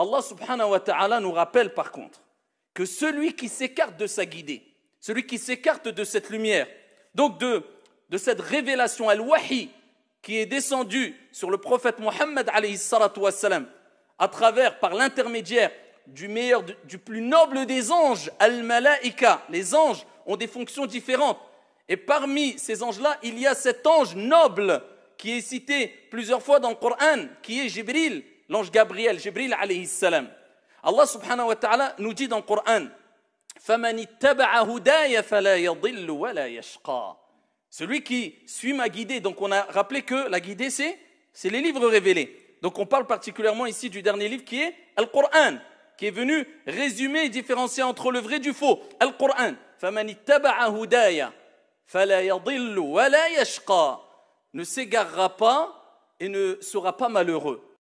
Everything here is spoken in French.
Allah subhanahu wa ta'ala nous rappelle par contre que celui qui s'écarte de sa guidée, celui qui s'écarte de cette lumière, donc de, cette révélation, al-wahi, qui est descendue sur le prophète Mohammed à travers, par l'intermédiaire du meilleur, du plus noble des anges, al-malaika. Les anges ont des fonctions différentes. Et parmi ces anges-là, il y a cet ange noble qui est cité plusieurs fois dans le Coran, qui est Jibril, l'ange Gabriel, Jibril alayhi salam. Allah subhanahu wa ta'ala nous dit dans le Coran Celui qui suit ma guidée, donc on a rappelé que la guidée c'est, les livres révélés. Donc on parle particulièrement ici du dernier livre qui est Al-Qur'an, qui est venu résumer et différencier entre le vrai du faux. Al-Qur'an. Ne s'égarera pas et ne sera pas malheureux.